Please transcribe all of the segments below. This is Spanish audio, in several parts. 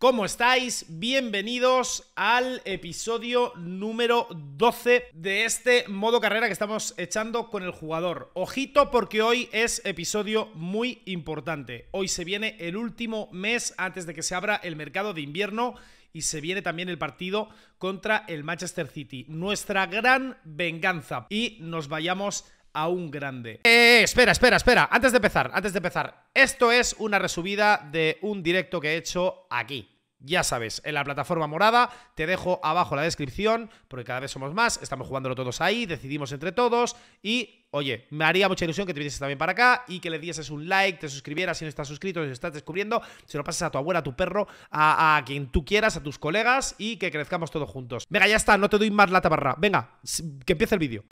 ¿Cómo estáis? Bienvenidos al episodio número 12 de este modo carrera que estamos echando con el jugador. Ojito porque hoy es episodio muy importante. Hoy se viene el último mes antes de que se abra el mercado de invierno y se viene también el partido contra el Manchester City. Nuestra gran venganza y nos vayamos a un grande. Eh, espera, espera, espera. Antes de empezar, antes de empezar. Esto es una resubida de un directo que he hecho aquí. Ya sabes, en la plataforma morada, te dejo abajo la descripción, porque cada vez somos más, estamos jugándolo todos ahí, decidimos entre todos y, oye, me haría mucha ilusión que te vinieses también para acá y que le dieses un like, te suscribieras si no estás suscrito, si estás descubriendo, se lo pases a tu abuela, a tu perro, a, a, quien tú quieras, a tus colegas y que crezcamos todos juntos. Venga, ya está, no te doy más la barra. Venga, que empiece el vídeo.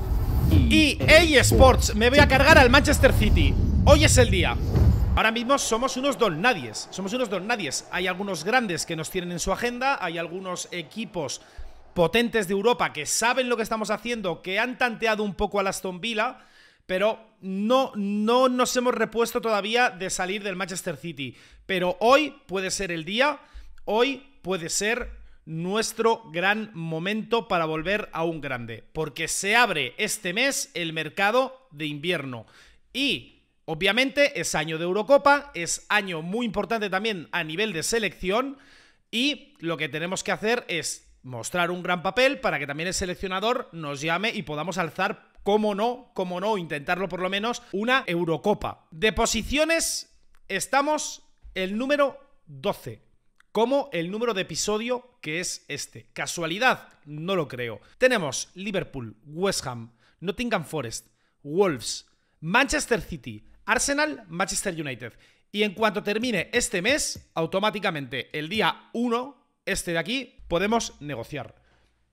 Y EA Sports, me voy a cargar al Manchester City. Hoy es el día. Ahora mismo somos unos don nadies, somos unos don nadies. Hay algunos grandes que nos tienen en su agenda, hay algunos equipos potentes de Europa que saben lo que estamos haciendo, que han tanteado un poco a la Aston pero no, no nos hemos repuesto todavía de salir del Manchester City. Pero hoy puede ser el día, hoy puede ser nuestro gran momento para volver a un grande, porque se abre este mes el mercado de invierno y obviamente es año de Eurocopa, es año muy importante también a nivel de selección y lo que tenemos que hacer es mostrar un gran papel para que también el seleccionador nos llame y podamos alzar, como no, como no, intentarlo por lo menos, una Eurocopa. De posiciones estamos el número 12 como el número de episodio que es este. Casualidad, no lo creo. Tenemos Liverpool, West Ham, Nottingham Forest, Wolves, Manchester City, Arsenal, Manchester United. Y en cuanto termine este mes, automáticamente el día 1, este de aquí, podemos negociar.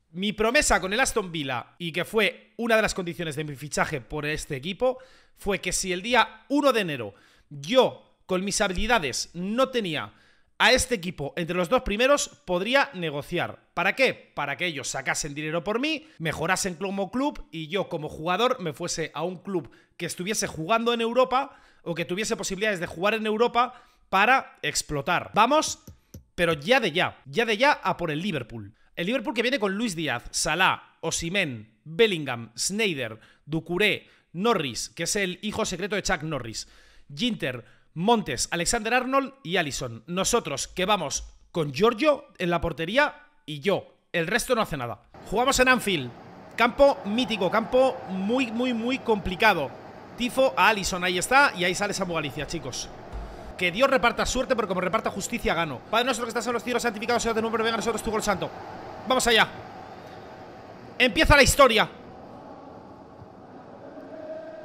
Mi promesa con el Aston Villa, y que fue una de las condiciones de mi fichaje por este equipo, fue que si el día 1 de enero yo, con mis habilidades, no tenía a este equipo entre los dos primeros podría negociar. ¿Para qué? Para que ellos sacasen dinero por mí, mejorasen como club y yo como jugador me fuese a un club que estuviese jugando en Europa o que tuviese posibilidades de jugar en Europa para explotar. Vamos, pero ya de ya, ya de ya a por el Liverpool. El Liverpool que viene con Luis Díaz, Salah, Osimén, Bellingham, Snyder, Ducuré, Norris, que es el hijo secreto de Chuck Norris, Ginter, Montes, Alexander Arnold y Allison. Nosotros que vamos con Giorgio en la portería y yo. El resto no hace nada. Jugamos en Anfield. Campo mítico, campo muy, muy, muy complicado. Tifo a Allison, ahí está, y ahí sale Samu Galicia, chicos. Que Dios reparta suerte, porque como reparta justicia, gano. Padre nuestro que estás en los tiros santificados sea de nombre, venga a nosotros tu gol santo. Vamos allá. Empieza la historia.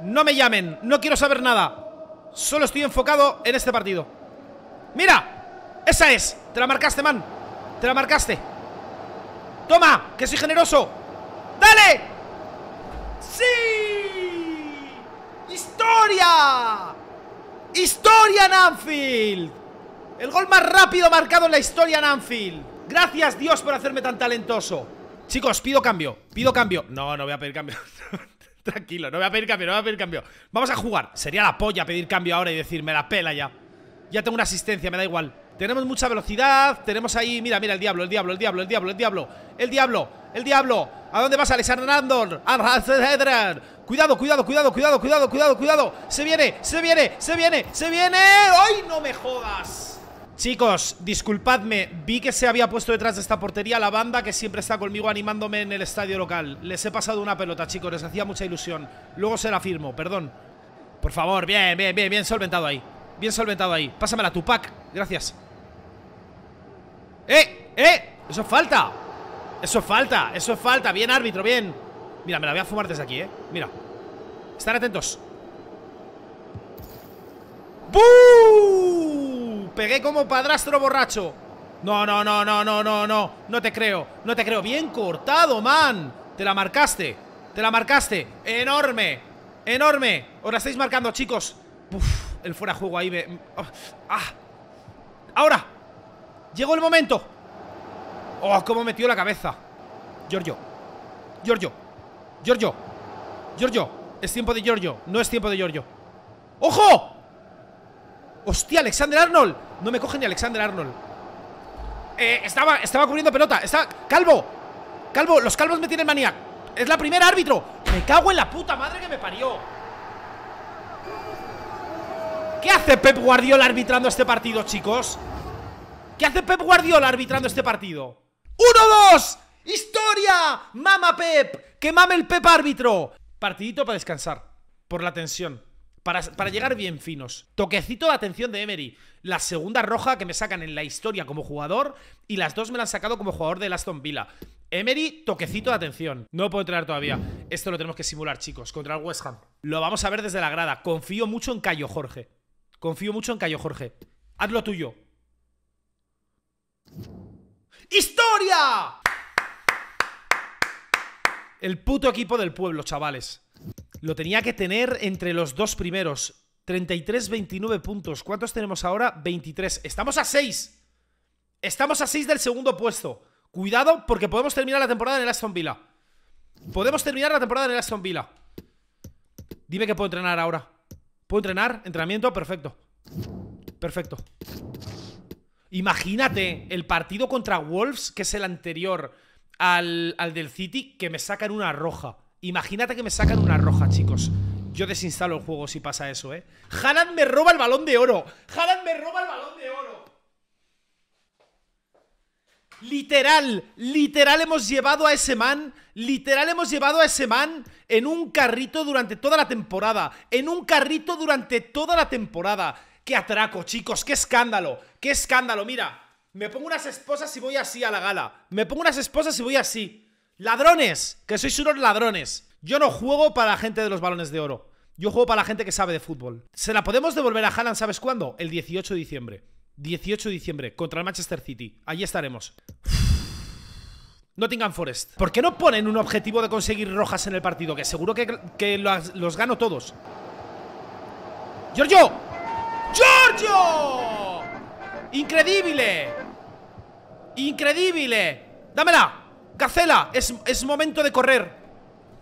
No me llamen, no quiero saber nada. Solo estoy enfocado en este partido ¡Mira! ¡Esa es! Te la marcaste, man Te la marcaste ¡Toma! ¡Que soy generoso! ¡Dale! ¡Sí! ¡Historia! ¡Historia en Anfield! El gol más rápido marcado en la historia en Anfield Gracias Dios por hacerme tan talentoso Chicos, pido cambio, pido cambio No, no voy a pedir cambio Tranquilo, no voy a pedir cambio, no voy a pedir cambio. Vamos a jugar. Sería la polla pedir cambio ahora y decirme la pela ya. Ya tengo una asistencia, me da igual. Tenemos mucha velocidad, tenemos ahí... Mira, mira, el diablo, el diablo, el diablo, el diablo, el diablo. El diablo, el diablo. ¿A dónde vas, Alexander Randor? Cuidado, cuidado, cuidado, cuidado, cuidado, cuidado, cuidado. Se viene, se viene, se viene, se viene. ¡Ay, no me jodas! Chicos, disculpadme, vi que se había puesto detrás de esta portería la banda que siempre está conmigo animándome en el estadio local. Les he pasado una pelota, chicos, les hacía mucha ilusión. Luego se la firmo, perdón. Por favor, bien, bien, bien, bien solventado ahí. Bien solventado ahí. Pásamela, Tupac. Gracias. ¡Eh! ¡Eh! Eso falta. Eso falta, eso falta. Bien, árbitro, bien. Mira, me la voy a fumar desde aquí, ¿eh? Mira. Están atentos. ¡Buuu! Pegué como padrastro borracho. No, no, no, no, no, no, no. No te creo, no te creo. Bien cortado, man. Te la marcaste. Te la marcaste. Enorme. Enorme. Ahora estáis marcando, chicos. Uf, el fuera juego ahí. Ve... Ah, ah. Ahora. Llegó el momento. Oh, cómo metió la cabeza. Giorgio. Giorgio. Giorgio. Giorgio. Es tiempo de Giorgio. No es tiempo de Giorgio. ¡Ojo! Hostia, Alexander Arnold. No me coge ni Alexander Arnold. Eh, estaba, estaba cubriendo pelota. Está calvo. Calvo, los calvos me tienen manía. Es la primera árbitro. Me cago en la puta madre que me parió. ¿Qué hace Pep Guardiola arbitrando este partido, chicos? ¿Qué hace Pep Guardiola arbitrando este partido? ¡Uno, dos! ¡Historia! ¡Mama Pep! ¡Que mame el Pep árbitro! Partidito para descansar. Por la tensión. Para, llegar bien finos. Toquecito de atención de Emery. La segunda roja que me sacan en la historia como jugador y las dos me la han sacado como jugador de Aston Villa. Emery, toquecito de atención. No puedo entrar todavía. Esto lo tenemos que simular, chicos, contra el West Ham. Lo vamos a ver desde la grada. Confío mucho en Cayo Jorge. Confío mucho en Cayo Jorge. Haz lo tuyo. ¡Historia! El puto equipo del pueblo, chavales. Lo tenía que tener entre los dos primeros. 33, 29 puntos. ¿Cuántos tenemos ahora? 23. Estamos a 6. Estamos a 6 del segundo puesto. Cuidado porque podemos terminar la temporada en el Aston Villa. Podemos terminar la temporada en el Aston Villa. Dime que puedo entrenar ahora. ¿Puedo entrenar? ¿Entrenamiento? Perfecto. Perfecto. Imagínate el partido contra Wolves, que es el anterior al, al del City, que me sacan una roja. Imagínate que me sacan una roja, chicos. Yo desinstalo el juego si pasa eso, ¿eh? jalan me roba el balón de oro. jalan me roba el balón de oro. Literal, literal hemos llevado a ese man, literal hemos llevado a ese man en un carrito durante toda la temporada, en un carrito durante toda la temporada. ¡Qué atraco, chicos! ¡Qué escándalo! ¡Qué escándalo! Mira, me pongo unas esposas y voy así a la gala. Me pongo unas esposas y voy así. Ladrones, que sois unos ladrones. Yo no juego para la gente de los balones de oro. Yo juego para la gente que sabe de fútbol. Se la podemos devolver a Haaland, ¿sabes cuándo? El 18 de diciembre. 18 de diciembre, contra el Manchester City. Allí estaremos. Nottingham Forest. ¿Por qué no ponen un objetivo de conseguir rojas en el partido? Que seguro que, los, los gano todos. ¡Giorgio! ¡Giorgio! ¡Increíble! ¡Increíble! ¡Dámela! ¡Gacela! Es, momento de correr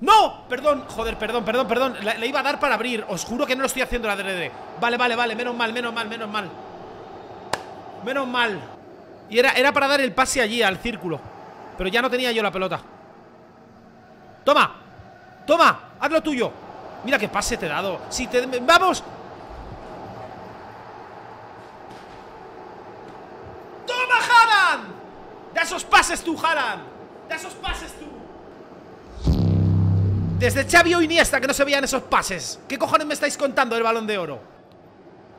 ¡No! Perdón, joder, perdón, perdón, perdón Le, iba a dar para abrir, os juro que no lo estoy haciendo la DRD Vale, vale, vale, menos mal, menos mal, menos mal Menos mal Y era, era para dar el pase allí, al círculo Pero ya no tenía yo la pelota ¡Toma! ¡Toma! ¡Haz lo tuyo! Mira qué pase te he dado Si te... ¡Vamos! ¡Toma, Haran De esos pases tú, Haran ¡Da esos pases tú! Desde Xavi o Iniesta que no se veían esos pases. ¿Qué cojones me estáis contando del balón de oro?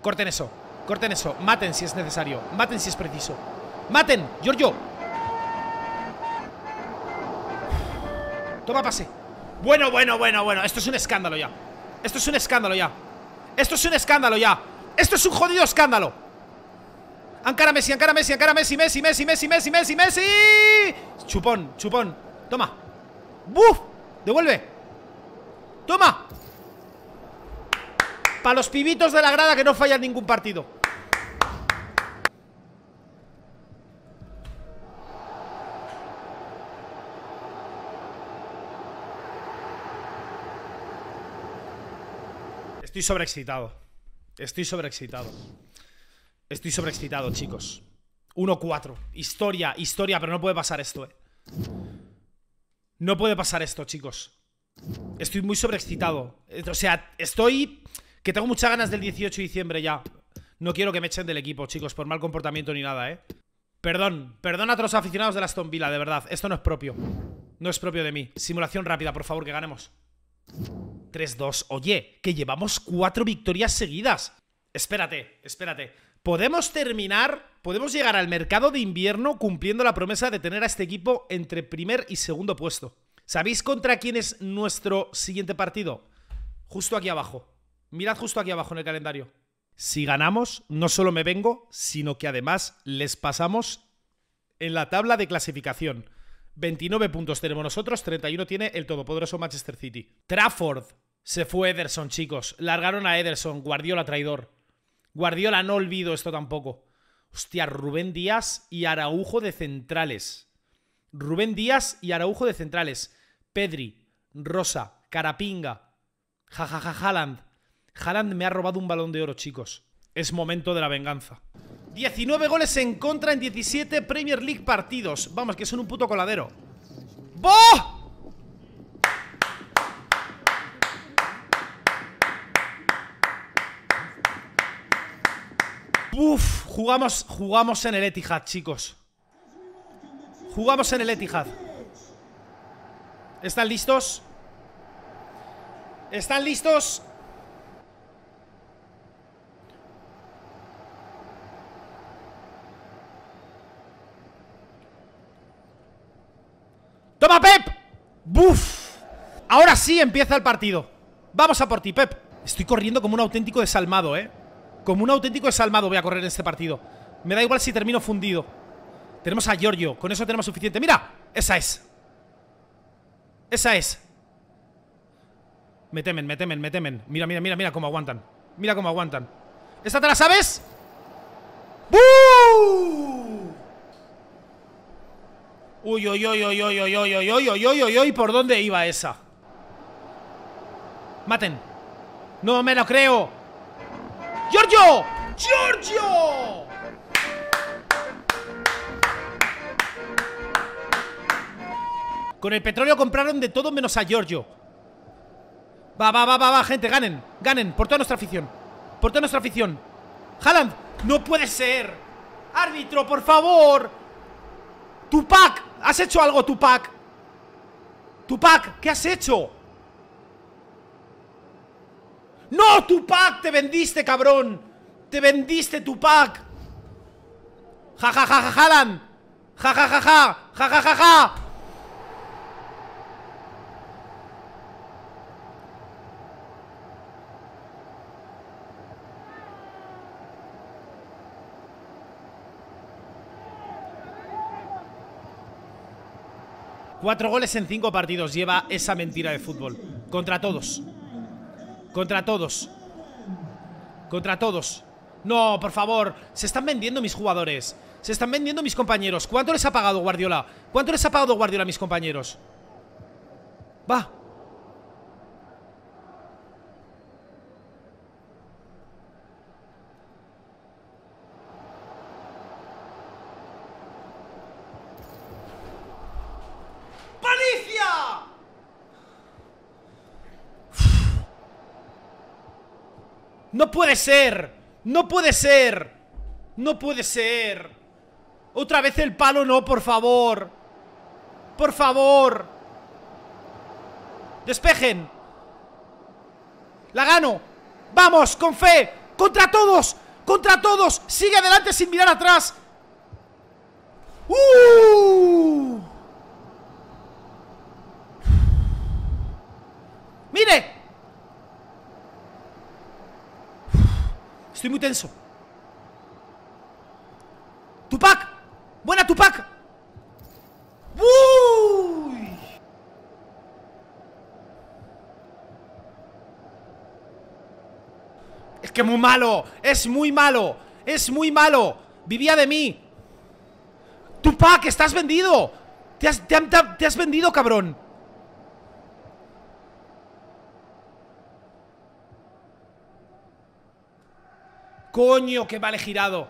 Corten eso, corten eso. Maten si es necesario, maten si es preciso. ¡Maten, Giorgio! Toma pase. Bueno, bueno, bueno, bueno. Esto es un escándalo ya. Esto es un escándalo ya. Esto es un escándalo ya. Esto es un jodido escándalo. Ancara Messi, Ancara Messi, Ancara Messi, Messi, Messi, Messi, Messi, Messi, Messi. Chupón, chupón. Toma. ¡Buf! Devuelve. Toma. Para los pibitos de la grada que no fallan ningún partido. Estoy sobreexcitado. Estoy sobreexcitado. Estoy sobreexcitado, chicos. 1-4. Historia, historia, pero no puede pasar esto, eh. No puede pasar esto, chicos. Estoy muy sobreexcitado. Eh, o sea, estoy... Que tengo muchas ganas del 18 de diciembre ya. No quiero que me echen del equipo, chicos, por mal comportamiento ni nada, ¿eh? Perdón, perdón a todos los aficionados de la Aston Villa, de verdad. Esto no es propio. No es propio de mí. Simulación rápida, por favor, que ganemos. 3-2. Oye, que llevamos cuatro victorias seguidas. Espérate, espérate podemos terminar, podemos llegar al mercado de invierno cumpliendo la promesa de tener a este equipo entre primer y segundo puesto. ¿Sabéis contra quién es nuestro siguiente partido? Justo aquí abajo. Mirad justo aquí abajo en el calendario. Si ganamos, no solo me vengo, sino que además les pasamos en la tabla de clasificación. 29 puntos tenemos nosotros, 31 tiene el todopoderoso Manchester City. Trafford. Se fue Ederson, chicos. Largaron a Ederson, Guardiola traidor. Guardiola, no olvido esto tampoco. Hostia, Rubén Díaz y Araujo de centrales. Rubén Díaz y Araujo de centrales. Pedri, Rosa, Carapinga, jajaja Haaland. Haaland me ha robado un balón de oro, chicos. Es momento de la venganza. 19 goles en contra en 17 Premier League partidos. Vamos, que son un puto coladero. ¡Boh! Uf, jugamos, jugamos en el Etihad, chicos Jugamos en el Etihad ¿Están listos? ¿Están listos? ¡Toma, Pep! ¡Buf! Ahora sí empieza el partido Vamos a por ti, Pep Estoy corriendo como un auténtico desalmado, ¿eh? Como un auténtico desalmado voy a correr en este partido. Me da igual si termino fundido. Tenemos a Giorgio. Con eso tenemos suficiente. ¡Mira! Esa es. Esa es. Me temen, me temen, me temen. Mira, mira, mira, mira cómo aguantan. Mira cómo aguantan. ¿Esta te la sabes? ¡Buu! Uy, uy, uy, uy, uy, uy, uy, uy, uy, uy, uy, uy, ¿por dónde iba esa? Maten. No me lo creo. ¡Giorgio! ¡Giorgio! Con el petróleo compraron de todo menos a Giorgio. Va, va, va, va, va, gente, ganen, ganen, por toda nuestra afición. Por toda nuestra afición. Haaland, no puede ser. Árbitro, por favor. Tupac, has hecho algo, Tupac. Tupac, ¿qué has hecho? No, tu Tupac, te vendiste, cabrón. Te vendiste, tu Ja, ja, ja, ja, Ja, ja, ja, ja. Ja, ja, ja, ja. Cuatro goles en cinco partidos lleva esa mentira de fútbol. Contra todos. Contra todos. Contra todos. No, por favor. Se están vendiendo mis jugadores. Se están vendiendo mis compañeros. ¿Cuánto les ha pagado Guardiola? ¿Cuánto les ha pagado Guardiola a mis compañeros? Va. puede ser. No puede ser. No puede ser. Otra vez el palo no, por favor. Por favor. Despejen. La gano. Vamos, con fe. Contra todos. Contra todos. Sigue adelante sin mirar atrás. ¡Uh! Estoy muy tenso. ¡Tupac! ¡Buena, Tupac! ¡Uy! Es que muy malo. Es muy malo. Es muy malo. Vivía de mí. Tupac, estás vendido. te has vendido, cabrón. Coño, qué vale girado.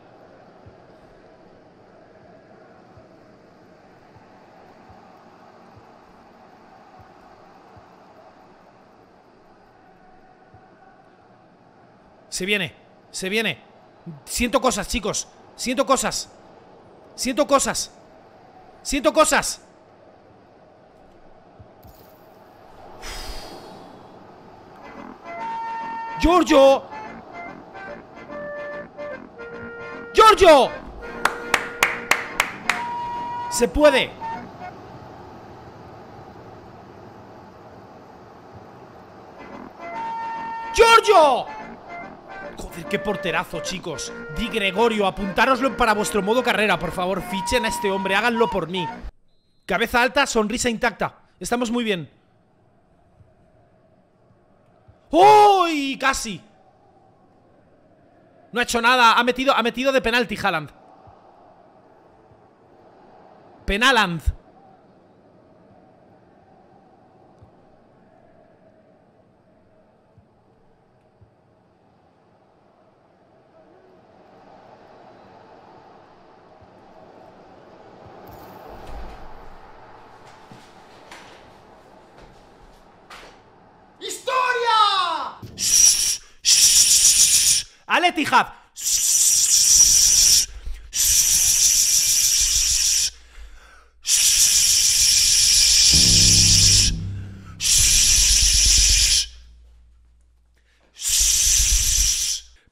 Se viene, se viene. Siento cosas, chicos. Siento cosas. Siento cosas. Siento cosas. Giorgio, Giorgio. Se puede. ¡Giorgio! Joder, qué porterazo, chicos. Di Gregorio, apuntároslo para vuestro modo carrera, por favor. Fichen a este hombre, háganlo por mí. Cabeza alta, sonrisa intacta. Estamos muy bien. ¡Uy! Casi. No ha hecho nada. Ha metido, ha metido de penalti Haaland. Penaland.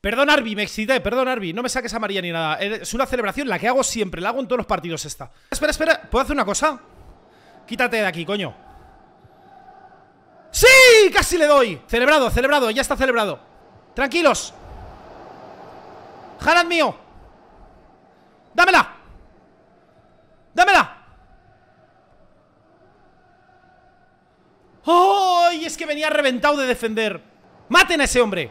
Perdón, Arby, me excité, perdón, Arby, no me saques a María ni nada. Eh, es una celebración, la que hago siempre, la hago en todos los partidos esta. Espera, espera, ¿puedo hacer una cosa? Quítate de aquí, coño. ¡Sí! ¡Casi le doy! Celebrado, celebrado, ya está celebrado. Tranquilos. Jalad mío ¡Dámela! ¡Dámela! ¡Ay! Es que venía reventado de defender ¡Maten a ese hombre!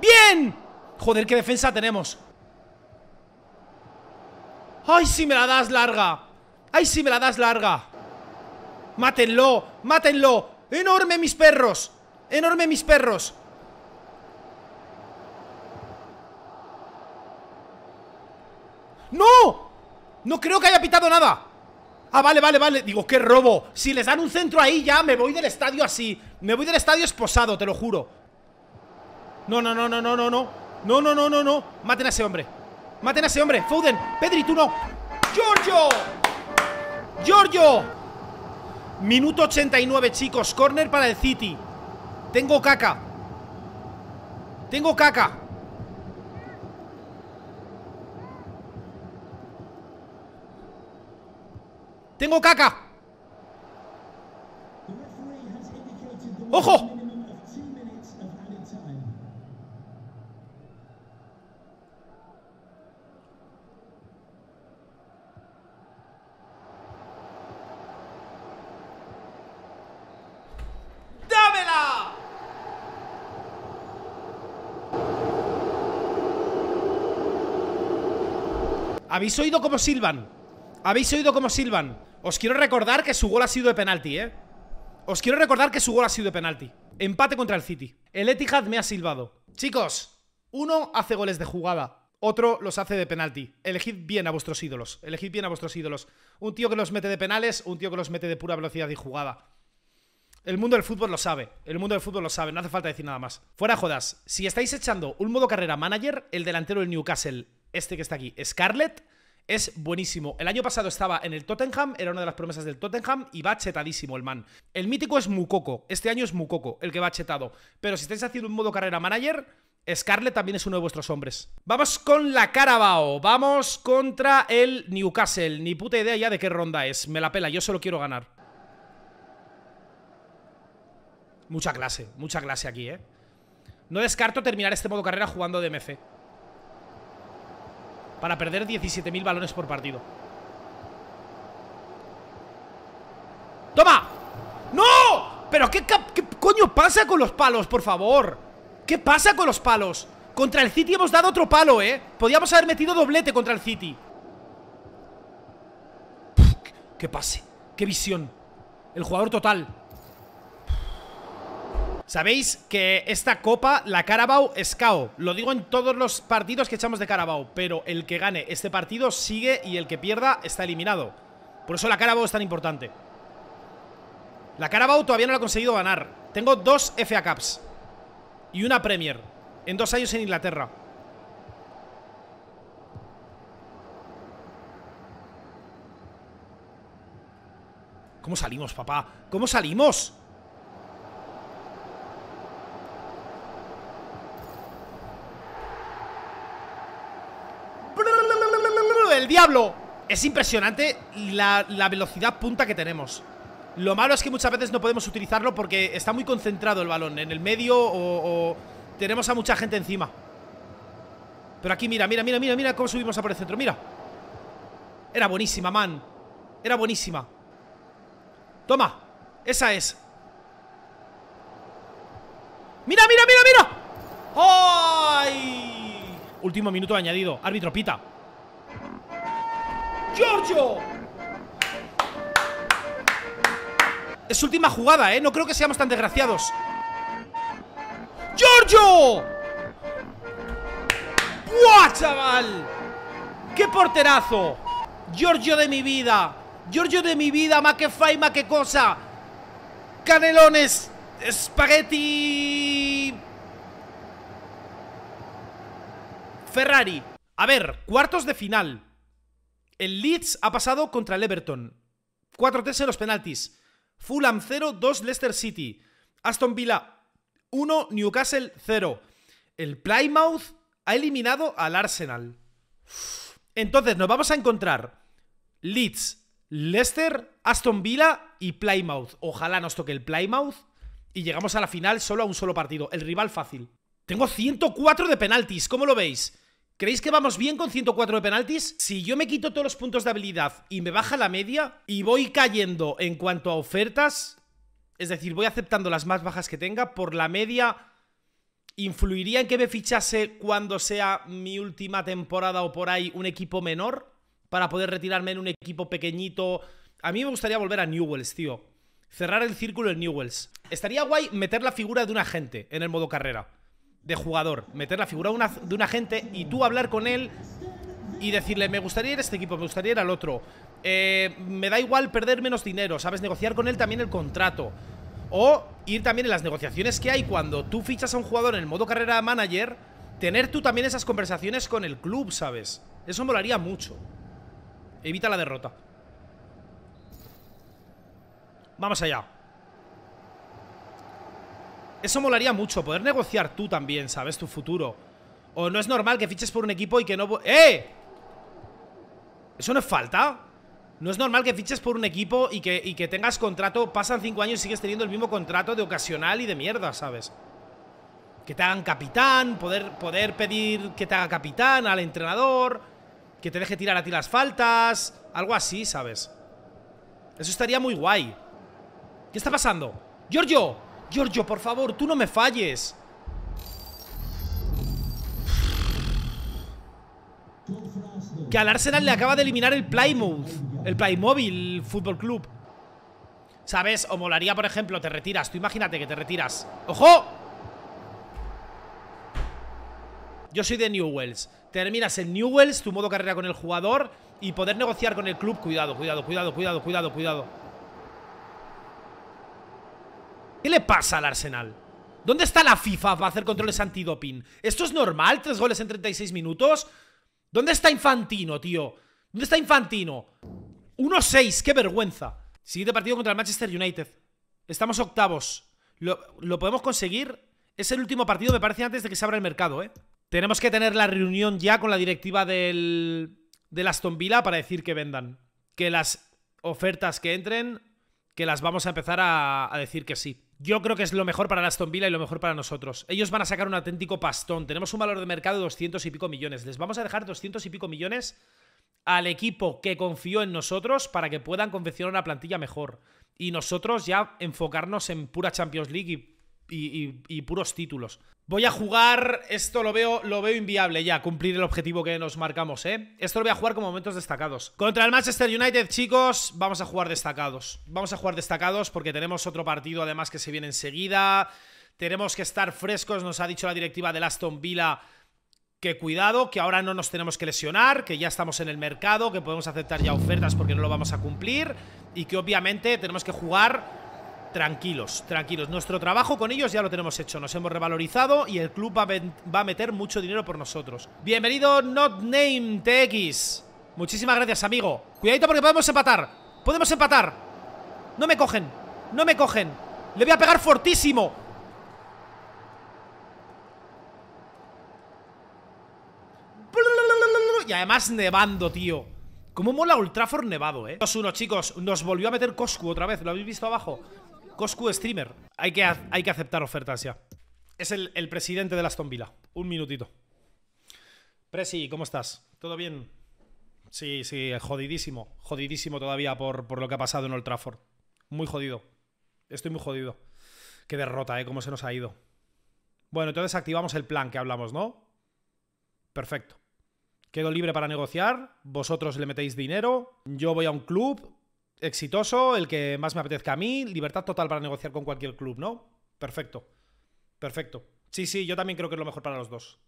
¡Bien! Joder, qué defensa tenemos ¡Ay, si me la das larga! ¡Ay, si me la das larga! ¡Mátenlo! ¡Mátenlo! ¡Enorme mis perros! ¡Enorme mis perros! ¡No! No creo que haya pitado nada Ah, vale, vale, vale Digo, qué robo Si les dan un centro ahí ya Me voy del estadio así Me voy del estadio esposado, te lo juro No, no, no, no, no, no No, no, no, no, no, no Maten a ese hombre Maten a ese hombre Foden Pedri, tú no ¡Giorgio! ¡Giorgio! Minuto 89, chicos Corner para el City Tengo caca Tengo caca Tengo caca. ¡Ojo! ¿Habéis oído cómo silban? Habéis oído cómo silban Os quiero recordar que su gol ha sido de penalti, eh Os quiero recordar que su gol ha sido de penalti Empate contra el City El Etihad me ha silbado Chicos, uno hace goles de jugada otro los hace de penalti. Elegid bien a vuestros ídolos. Elegid bien a vuestros ídolos. Un tío que los mete de penales, un tío que los mete de pura velocidad y jugada. El mundo del fútbol lo sabe. El mundo del fútbol lo sabe. No hace falta decir nada más. Fuera jodas. Si estáis echando un modo carrera manager, el delantero del Newcastle, este que está aquí, Scarlett, es buenísimo. El año pasado estaba en el Tottenham, era una de las promesas del Tottenham y va chetadísimo el man. El mítico es Mukoko, este año es Mukoko, el que va chetado. Pero si estáis haciendo un modo carrera manager, Scarlet también es uno de vuestros hombres. Vamos con la Carabao. Vamos contra el Newcastle. Ni puta idea ya de qué ronda es. Me la pela, yo solo quiero ganar. Mucha clase, mucha clase aquí, ¿eh? No descarto terminar este modo carrera jugando DMC para perder 17.000 balones por partido. ¡Toma! ¡No! ¿Pero qué, coño pasa con los palos, por favor? ¿Qué pasa con los palos? Contra el City hemos dado otro palo, ¿eh? Podríamos haber metido doblete contra el City. ¡Qué pase! ¡Qué visión! El jugador total. Sabéis que esta copa, la Carabao, es KO. Lo digo en todos los partidos que echamos de Carabao, pero el que gane este partido sigue y el que pierda está eliminado. Por eso la Carabao es tan importante. La Carabao todavía no la ha conseguido ganar. Tengo dos FA Cups y una Premier en dos años en Inglaterra. ¿Cómo salimos, papá? ¿Cómo salimos? diablo! Es impresionante la, velocidad punta que tenemos. Lo malo es que muchas veces no podemos utilizarlo porque está muy concentrado el balón en el medio o, tenemos a mucha gente encima. Pero aquí mira, mira, mira, mira, mira cómo subimos a por el centro, mira. Era buenísima, man. Era buenísima. Toma, esa es. Mira, mira, mira, mira. ¡Ay! Último minuto añadido. Árbitro pita. Giorgio. Es última jugada, ¿eh? No creo que seamos tan desgraciados. ¡Giorgio! ¡Buah, chaval! ¡Qué porterazo! Giorgio de mi vida. Giorgio de mi vida, ma que fai, qué cosa. Canelones, Spaghetti. Ferrari. A ver, cuartos de final. El Leeds ha pasado contra el Everton. 4-3 en los penaltis. Fulham 0, 2 Leicester City. Aston Villa 1, Newcastle 0. El Plymouth ha eliminado al Arsenal. Entonces nos vamos a encontrar Leeds, Leicester, Aston Villa y Plymouth. Ojalá nos toque el Plymouth y llegamos a la final solo a un solo partido. El rival fácil. Tengo 104 de penaltis, ¿cómo lo veis? ¿Creéis que vamos bien con 104 de penaltis? Si yo me quito todos los puntos de habilidad y me baja la media y voy cayendo en cuanto a ofertas, es decir, voy aceptando las más bajas que tenga, por la media influiría en que me fichase cuando sea mi última temporada o por ahí un equipo menor para poder retirarme en un equipo pequeñito. A mí me gustaría volver a Newells, tío. Cerrar el círculo en Newells. Estaría guay meter la figura de un agente en el modo carrera de jugador, meter la figura de, un agente y tú hablar con él y decirle, me gustaría ir a este equipo, me gustaría ir al otro, eh, me da igual perder menos dinero, ¿sabes? Negociar con él también el contrato. O ir también en las negociaciones que hay cuando tú fichas a un jugador en el modo carrera manager, tener tú también esas conversaciones con el club, ¿sabes? Eso molaría mucho. Evita la derrota. Vamos allá. Eso molaría mucho, poder negociar tú también, ¿sabes? Tu futuro. O no es normal que fiches por un equipo y que no... ¡Eh! ¿Eso no es falta? No es normal que fiches por un equipo y que, que tengas contrato, pasan cinco años y sigues teniendo el mismo contrato de ocasional y de mierda, ¿sabes? Que te hagan capitán, poder, poder pedir que te haga capitán al entrenador, que te deje tirar a ti las faltas, algo así, ¿sabes? Eso estaría muy guay. ¿Qué está pasando? ¡Giorgio! Giorgio, por favor, tú no me falles. Que al Arsenal le acaba de eliminar el Plymouth. El Playmobil Fútbol Club. ¿Sabes? O molaría, por ejemplo, te retiras. Tú imagínate que te retiras. ¡Ojo! Yo soy de Newells. Terminas en Newells, tu modo carrera con el jugador y poder negociar con el club. Cuidado, cuidado, cuidado, cuidado, cuidado, cuidado. ¿Qué le pasa al Arsenal? ¿Dónde está la FIFA para hacer controles antidoping? ¿Esto es normal? ¿Tres goles en 36 minutos? ¿Dónde está Infantino, tío? ¿Dónde está Infantino? 1-6, qué vergüenza. Siguiente partido contra el Manchester United. Estamos octavos. Lo, podemos conseguir. Es el último partido, me parece, antes de que se abra el mercado, ¿eh? Tenemos que tener la reunión ya con la directiva del, del Aston Villa para decir que vendan. Que las ofertas que entren que las vamos a empezar a, decir que sí. Yo creo que es lo mejor para Aston Villa y lo mejor para nosotros. Ellos van a sacar un auténtico pastón. Tenemos un valor de mercado de 200 y pico millones. Les vamos a dejar 200 y pico millones al equipo que confió en nosotros para que puedan confeccionar una plantilla mejor. Y nosotros ya enfocarnos en pura Champions League y y, puros títulos. Voy a jugar, esto lo veo, lo veo inviable ya, cumplir el objetivo que nos marcamos, ¿eh? Esto lo voy a jugar con momentos destacados. Contra el Manchester United, chicos, vamos a jugar destacados. Vamos a jugar destacados porque tenemos otro partido además que se viene enseguida. Tenemos que estar frescos, nos ha dicho la directiva de Aston Villa que cuidado, que ahora no nos tenemos que lesionar, que ya estamos en el mercado, que podemos aceptar ya ofertas porque no lo vamos a cumplir y que obviamente tenemos que jugar Tranquilos, tranquilos. Nuestro trabajo con ellos ya lo tenemos hecho. Nos hemos revalorizado y el club va, a meter mucho dinero por nosotros. Bienvenido, Not Name TX. Muchísimas gracias, amigo. Cuidadito porque podemos empatar. Podemos empatar. No me cogen. No me cogen. Le voy a pegar fortísimo. Y además nevando, tío. Cómo mola Ultrafor nevado, eh. 2-1, chicos. Nos volvió a meter Coscu otra vez. ¿Lo habéis visto abajo? Coscu Streamer. Hay que, hay que aceptar ofertas ya. Es el, presidente de la Aston Un minutito. Presi, ¿cómo estás? ¿Todo bien? Sí, sí, jodidísimo. Jodidísimo todavía por, lo que ha pasado en Old Trafford. Muy jodido. Estoy muy jodido. Qué derrota, ¿eh? Cómo se nos ha ido. Bueno, entonces activamos el plan que hablamos, ¿no? Perfecto. Quedo libre para negociar, vosotros le metéis dinero, yo voy a un club, exitoso, el que más me apetezca a mí, libertad total para negociar con cualquier club, ¿no? Perfecto. Perfecto. Sí, sí, yo también creo que es lo mejor para los dos.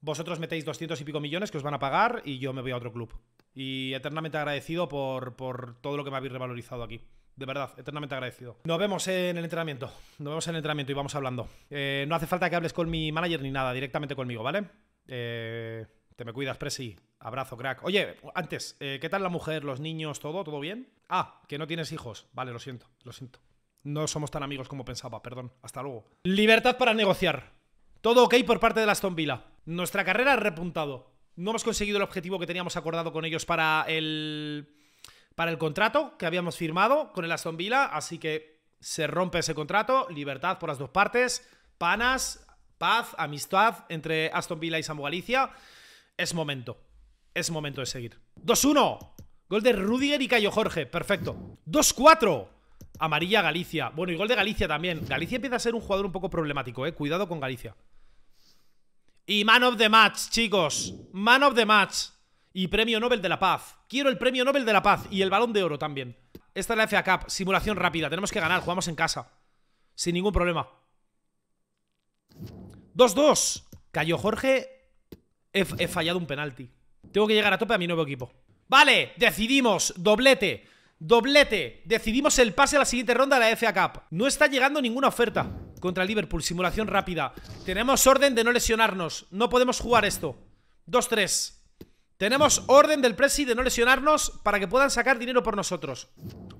Vosotros metéis 200 y pico millones que os van a pagar y yo me voy a otro club. Y eternamente agradecido por, todo lo que me habéis revalorizado aquí. De verdad, eternamente agradecido. Nos vemos en el entrenamiento. Nos vemos en el entrenamiento y vamos hablando. Eh, no hace falta que hables con mi manager ni nada, directamente conmigo, ¿vale? Eh... Te me cuidas, Presi. Abrazo, crack. Oye, antes, eh, ¿qué tal la mujer, los niños, todo? ¿Todo bien? Ah, que no tienes hijos. Vale, lo siento, lo siento. No somos tan amigos como pensaba, perdón. Hasta luego. Libertad para negociar. Todo ok por parte de la Aston Villa. Nuestra carrera ha repuntado. No hemos conseguido el objetivo que teníamos acordado con ellos para el para el contrato que habíamos firmado con el Aston Villa, así que se rompe ese contrato, libertad por las dos partes, panas, paz, amistad entre Aston Villa y Samu Galicia. Es momento. Es momento de seguir. 2-1. Gol de Rudiger y Cayo Jorge. Perfecto. 2-4. Amarilla Galicia. Bueno, y gol de Galicia también. Galicia empieza a ser un jugador un poco problemático, eh. Cuidado con Galicia. Y man of the match, chicos. Man of the match. Y premio Nobel de la Paz. Quiero el premio Nobel de la Paz y el balón de oro también. Esta es la FA Cup. Simulación rápida. Tenemos que ganar. Jugamos en casa. Sin ningún problema. 2-2. Cayo Jorge he, fallado un penalti. Tengo que llegar a tope a mi nuevo equipo. Vale, decidimos, doblete. Doblete, decidimos el pase a la siguiente ronda de la FA Cup No está llegando ninguna oferta Contra el Liverpool, simulación rápida Tenemos orden de no lesionarnos No podemos jugar esto Dos, tres. Tenemos orden del Presi de no lesionarnos Para que puedan sacar dinero por nosotros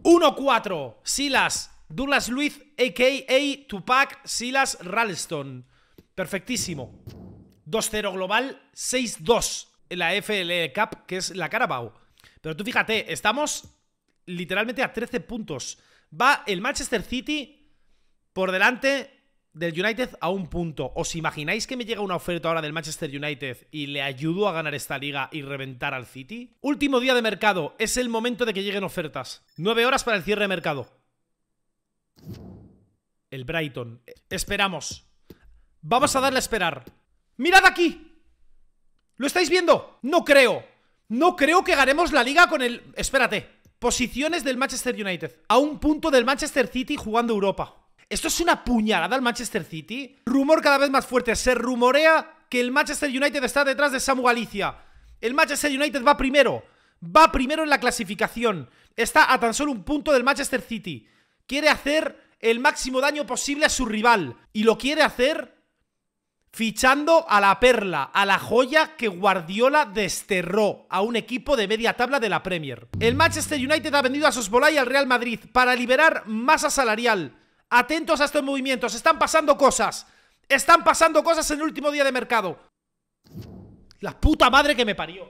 1-4 Silas, Douglas Luiz, a.k.a. Tupac, Silas, Ralston Perfectísimo 2-0 global, 6-2 en la FL e Cup, que es la Carabao. Pero tú fíjate, estamos literalmente a 13 puntos. Va el Manchester City por delante del United a un punto. ¿Os imagináis que me llega una oferta ahora del Manchester United y le ayudo a ganar esta liga y reventar al City? Último día de mercado. Es el momento de que lleguen ofertas. 9 horas para el cierre de mercado. El Brighton. Esperamos. Vamos a darle a esperar. Mirad aquí. ¿Lo estáis viendo? No creo. No creo que ganemos la liga con el... Espérate. Posiciones del Manchester United. A un punto del Manchester City jugando Europa. ¿Esto es una puñalada al Manchester City? Rumor cada vez más fuerte. Se rumorea que el Manchester United está detrás de Samu Galicia. El Manchester United va primero. Va primero en la clasificación. Está a tan solo un punto del Manchester City. Quiere hacer el máximo daño posible a su rival. Y lo quiere hacer fichando a la perla, a la joya que Guardiola desterró a un equipo de media tabla de la Premier. El Manchester United ha vendido a Sosbolay y al Real Madrid para liberar masa salarial. Atentos a estos movimientos, están pasando cosas. Están pasando cosas en el último día de mercado. La puta madre que me parió.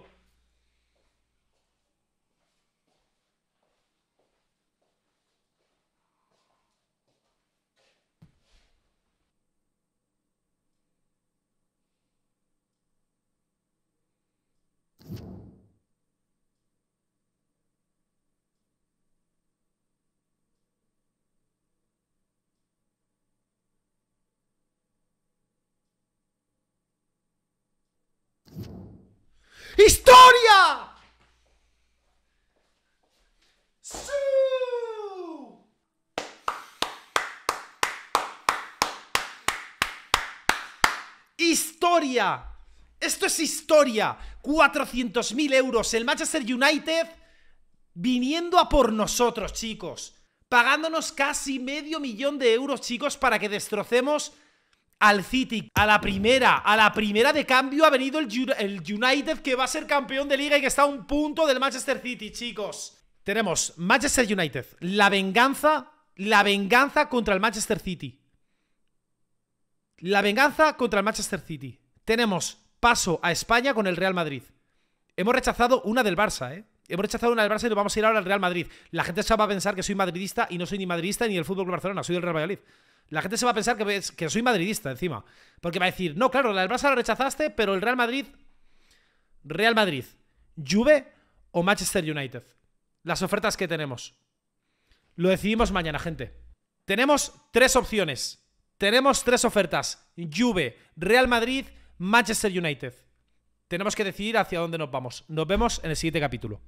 Esto es historia. 400.000 euros. El Manchester United viniendo a por nosotros, chicos. Pagándonos casi medio millón de euros, chicos, para que destrocemos al City. A la primera, a la primera de cambio ha venido el, el United que va a ser campeón de liga y que está a un punto del Manchester City, chicos. Tenemos Manchester United, la venganza, la venganza contra el Manchester City. La venganza contra el Manchester City. Tenemos paso a España con el Real Madrid. Hemos rechazado una del Barça, ¿eh? Hemos rechazado una del Barça y nos vamos a ir ahora al Real Madrid. La gente se va a pensar que soy madridista y no soy ni madridista ni el Fútbol Barcelona, soy del Real Madrid. La gente se va a pensar que, que soy madridista encima. Porque va a decir, no, claro, la del Barça la rechazaste, pero el Real Madrid. Real Madrid, Juve o Manchester United. Las ofertas que tenemos. Lo decidimos mañana, gente. Tenemos tres opciones. Tenemos tres ofertas: Juve, Real Madrid Manchester United. Tenemos que decidir hacia dónde nos vamos. Nos vemos en el siguiente capítulo.